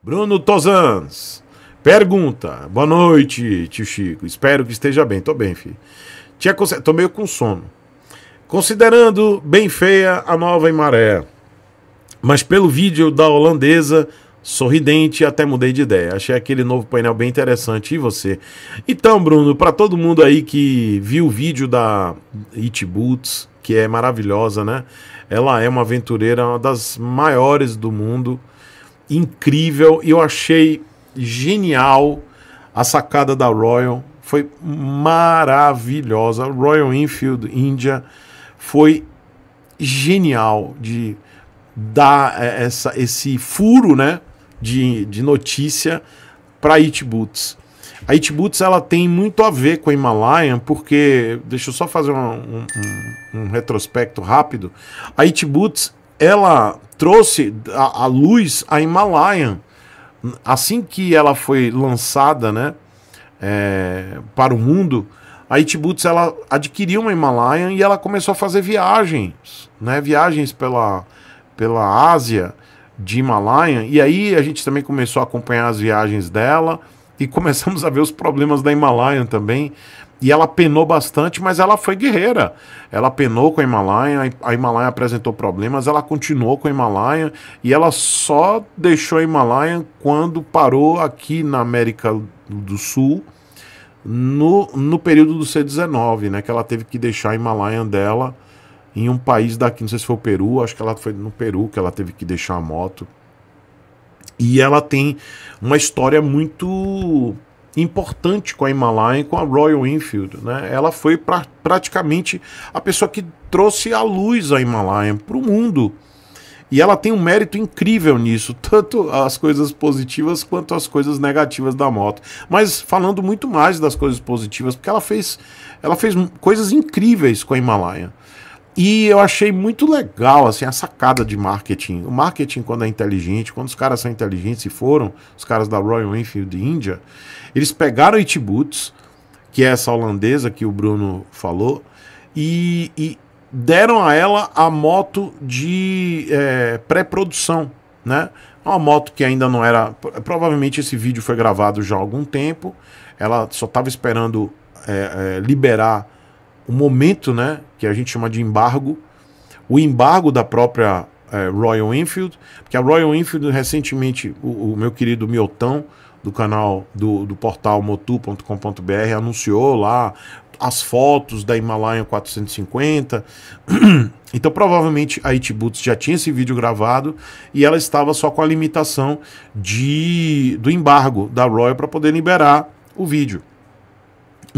Bruno Tozans pergunta: Boa noite, tio Chico. Espero que esteja bem. Tô bem, filho. Tinha conce... Tô meio com sono. Considerando bem feia a nova em maré, mas pelo vídeo da holandesa sorridente até mudei de ideia. Achei aquele novo painel bem interessante. E você? Então, Bruno, para todo mundo aí que viu o vídeo da It Boots, que é maravilhosa, né? Ela é uma aventureira, uma das maiores do mundo incrível e eu achei genial a sacada da Royal. Foi maravilhosa. Royal Enfield India foi genial de dar é, essa, esse furo né, de, de notícia para It Boots. A It Boots ela tem muito a ver com a Himalayan, porque deixa eu só fazer um, um, um retrospecto rápido. A It Boots ela trouxe à luz a Himalayan. Assim que ela foi lançada né, é, para o mundo, a Itibutz ela adquiriu uma Himalayan e ela começou a fazer viagens, né, viagens pela, pela Ásia de Himalayan. E aí a gente também começou a acompanhar as viagens dela e começamos a ver os problemas da Himalayan também. E ela penou bastante, mas ela foi guerreira. Ela penou com a Himalaia, a Himalaia apresentou problemas, ela continuou com a Himalaia e ela só deixou a Himalaia quando parou aqui na América do Sul no, no período do C19, né? Que ela teve que deixar a Himalaia dela em um país daqui, não sei se foi o Peru, acho que ela foi no Peru que ela teve que deixar a moto. E ela tem uma história muito importante com a Himalayan, com a Royal Enfield. Né? Ela foi pra, praticamente a pessoa que trouxe à luz a Himalaya para o mundo. E ela tem um mérito incrível nisso, tanto as coisas positivas quanto as coisas negativas da moto. Mas falando muito mais das coisas positivas, porque ela fez, ela fez coisas incríveis com a Himalaia. E eu achei muito legal assim a sacada de marketing. O marketing quando é inteligente, quando os caras são inteligentes e foram, os caras da Royal Enfield India, eles pegaram a Itibuts, que é essa holandesa que o Bruno falou, e, e deram a ela a moto de é, pré-produção, né? Uma moto que ainda não era. Provavelmente esse vídeo foi gravado já há algum tempo. Ela só estava esperando é, é, liberar o momento, né, que a gente chama de embargo, o embargo da própria é, Royal Enfield, porque a Royal Enfield recentemente, o, o meu querido Miotão, do canal do, do portal motu.com.br, anunciou lá as fotos da Himalaia 450. então, provavelmente a Itboots já tinha esse vídeo gravado e ela estava só com a limitação de do embargo da Royal para poder liberar o vídeo.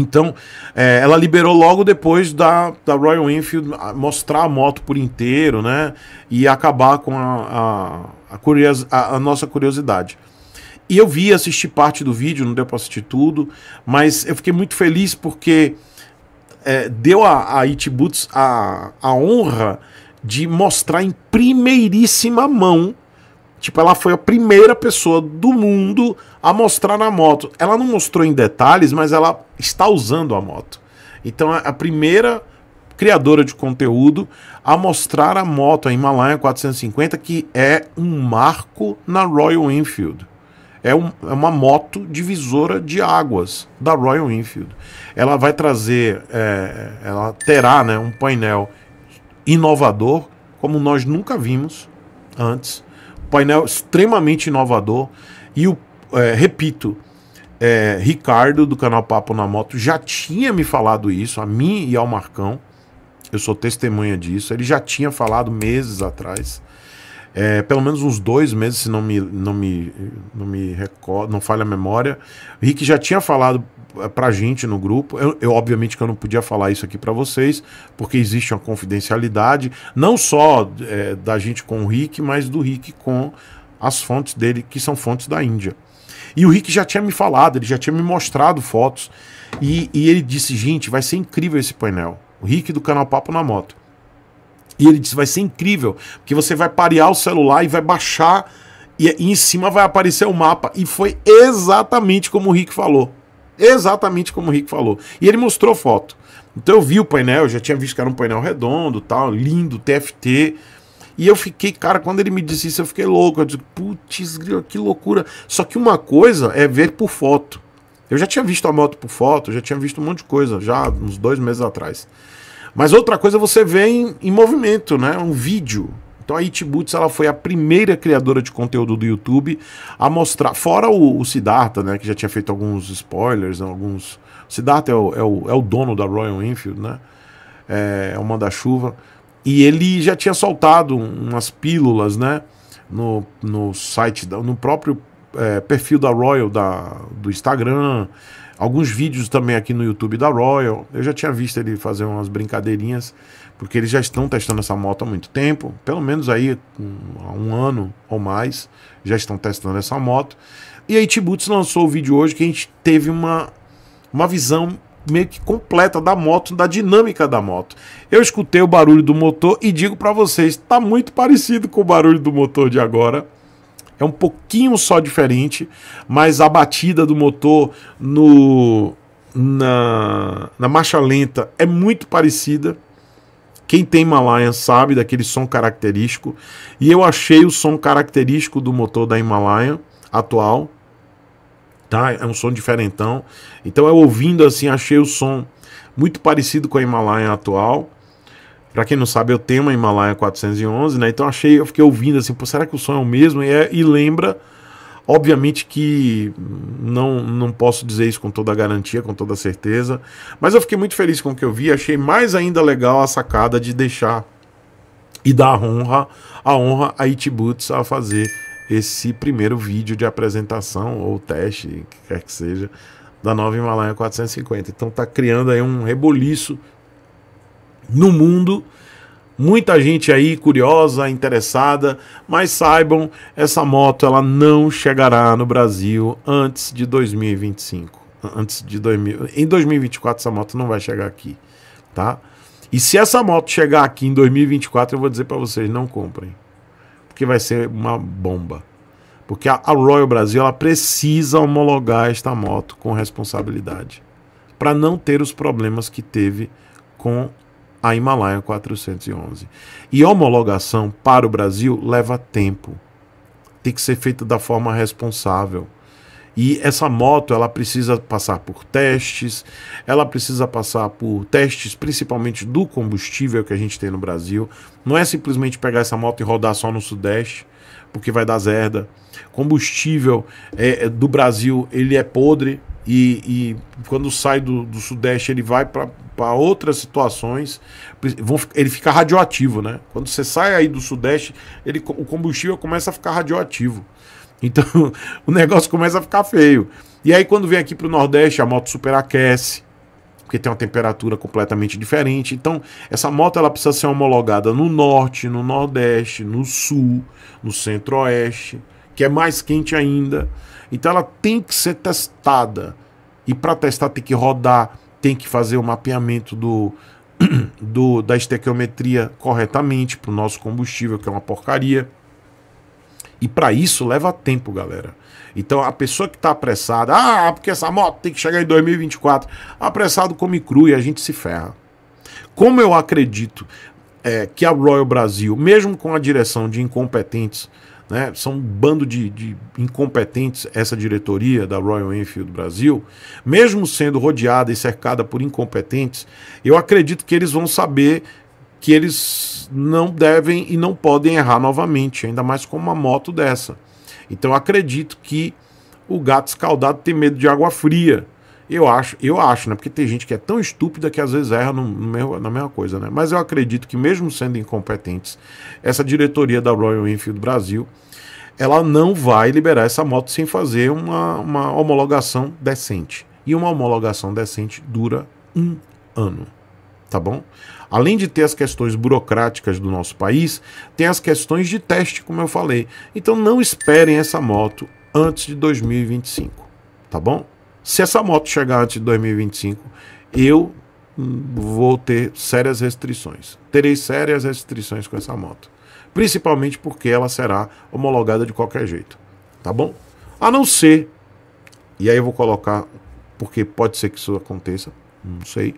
Então, é, ela liberou logo depois da, da Royal Enfield mostrar a moto por inteiro, né? E acabar com a, a, a, curios, a, a nossa curiosidade. E eu vi, assisti parte do vídeo, não deu para assistir tudo, mas eu fiquei muito feliz porque é, deu a, a It Boots a, a honra de mostrar em primeiríssima mão Tipo, ela foi a primeira pessoa do mundo a mostrar na moto. Ela não mostrou em detalhes, mas ela está usando a moto. Então, é a primeira criadora de conteúdo a mostrar a moto, a Himalaya 450, que é um marco na Royal Enfield. É, um, é, uma moto divisora de águas da Royal Enfield. Ela vai trazer, é, ela terá né, um painel inovador, como nós nunca vimos antes painel extremamente inovador. E o, é, repito, é, Ricardo, do canal Papo na Moto, já tinha me falado isso, a mim e ao Marcão. Eu sou testemunha disso. Ele já tinha falado meses atrás é, pelo menos uns dois meses, se não me, não me, não me recordo, não falha a memória. O Rick já tinha falado pra gente no grupo. Eu, eu obviamente que eu não podia falar isso aqui para vocês, porque existe uma confidencialidade, não só é, da gente com o Rick, mas do Rick com as fontes dele, que são fontes da Índia. E o Rick já tinha me falado, ele já tinha me mostrado fotos. E, e ele disse: gente, vai ser incrível esse painel. O Rick do canal Papo na Moto. E ele disse: vai ser incrível, porque você vai parear o celular e vai baixar, e, em cima vai aparecer o mapa. E foi exatamente como o Rick falou. Exatamente como o Rick falou. E ele mostrou foto. Então eu vi o painel, eu já tinha visto que era um painel redondo, tal, lindo, TFT. E eu fiquei, cara, quando ele me disse isso, eu fiquei louco. Eu disse, putz, que loucura. Só que uma coisa é ver por foto. Eu já tinha visto a moto por foto, já tinha visto um monte de coisa, já uns dois meses atrás. Mas outra coisa você vê em, em movimento, né? Um vídeo. Então a Itboots ela foi a primeira criadora de conteúdo do YouTube a mostrar, fora o, o Siddhartha, né, que já tinha feito alguns spoilers, alguns. O Siddhartha é o, é o, é o dono da Royal Enfield, né? É, é o manda-chuva. E ele já tinha soltado umas pílulas, né? No, no site, no próprio é, perfil da Royal da, do Instagram alguns vídeos também aqui no YouTube da Royal. Eu já tinha visto ele fazer umas brincadeirinhas, porque eles já estão testando essa moto há muito tempo, pelo menos aí há um, ano ou mais, já estão testando essa moto. E a Itibuts lançou o vídeo hoje que a gente teve uma, uma visão meio que completa da moto, da dinâmica da moto. Eu escutei o barulho do motor e digo para vocês, está muito parecido com o barulho do motor de agora é um pouquinho só diferente, mas a batida do motor no na, na marcha lenta é muito parecida. Quem tem Himalaia sabe daquele som característico. E eu achei o som característico do motor da Himalaia atual. Tá? É um som diferentão. Então eu ouvindo assim, achei o som muito parecido com a Himalaia atual. Pra quem não sabe, eu tenho uma Himalaya 411, né? Então achei, eu fiquei ouvindo assim, será que o som é o mesmo? E, é, e lembra, obviamente que não, não posso dizer isso com toda a garantia, com toda a certeza, mas eu fiquei muito feliz com o que eu vi, achei mais ainda legal a sacada de deixar e dar honra, a honra a It Boots a fazer esse primeiro vídeo de apresentação ou teste, que quer que seja, da nova Himalaya 450. Então tá criando aí um reboliço no mundo. Muita gente aí curiosa, interessada, mas saibam, essa moto ela não chegará no Brasil antes de 2025. Antes de 2000, em 2024 essa moto não vai chegar aqui, tá? E se essa moto chegar aqui em 2024, eu vou dizer para vocês, não comprem. Porque vai ser uma bomba. Porque a, Royal Brasil ela precisa homologar esta moto com responsabilidade para não ter os problemas que teve com a Himalaia 411. E homologação para o Brasil leva tempo. Tem que ser feita da forma responsável. E essa moto, ela precisa passar por testes, ela precisa passar por testes principalmente do combustível que a gente tem no Brasil. Não é simplesmente pegar essa moto e rodar só no Sudeste, porque vai dar zerda. Combustível é, é do Brasil, ele é podre, e, e quando sai do, do Sudeste, ele vai para outras situações. Vão, ele fica radioativo, né? Quando você sai aí do Sudeste, ele, o combustível começa a ficar radioativo. Então o negócio começa a ficar feio. E aí, quando vem aqui para o Nordeste, a moto superaquece porque tem uma temperatura completamente diferente. Então, essa moto ela precisa ser homologada no norte, no nordeste, no sul, no centro-oeste que é mais quente ainda. Então ela tem que ser testada. E para testar tem que rodar, tem que fazer o mapeamento do, do da estequiometria corretamente para o nosso combustível, que é uma porcaria. E para isso leva tempo, galera. Então a pessoa que está apressada, ah, porque essa moto tem que chegar em 2024, apressado come cru e a gente se ferra. Como eu acredito é, que a Royal Brasil, mesmo com a direção de incompetentes, né? São um bando de, de incompetentes, essa diretoria da Royal Enfield Brasil, mesmo sendo rodeada e cercada por incompetentes, eu acredito que eles vão saber que eles não devem e não podem errar novamente, ainda mais com uma moto dessa. Então acredito que o gato escaldado tem medo de água fria. Eu acho, eu acho, né? Porque tem gente que é tão estúpida que às vezes erra no, no na mesma coisa, né? Mas eu acredito que mesmo sendo incompetentes, essa diretoria da Royal Enfield Brasil, ela não vai liberar essa moto sem fazer uma, uma homologação decente. E uma homologação decente dura um ano, tá bom? além de ter as questões burocráticas do nosso país, tem as questões de teste, como eu falei. Então não esperem essa moto antes de 2025, tá bom? Se essa moto chegar antes de 2025, eu vou ter sérias restrições. Terei sérias restrições com essa moto. Principalmente porque ela será homologada de qualquer jeito. Tá bom? A não ser. E aí eu vou colocar. Porque pode ser que isso aconteça. Não sei.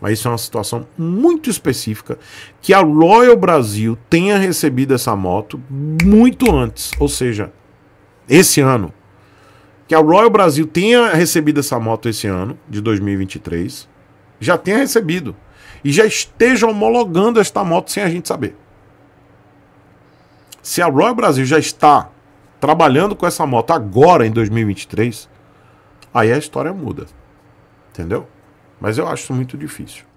Mas isso é uma situação muito específica. Que a Royal Brasil tenha recebido essa moto muito antes. Ou seja, esse ano que a Royal Brasil tenha recebido essa moto esse ano, de 2023, já tenha recebido. E já esteja homologando esta moto sem a gente saber. Se a Royal Brasil já está trabalhando com essa moto agora, em 2023, aí a história muda. Entendeu? Mas eu acho muito difícil.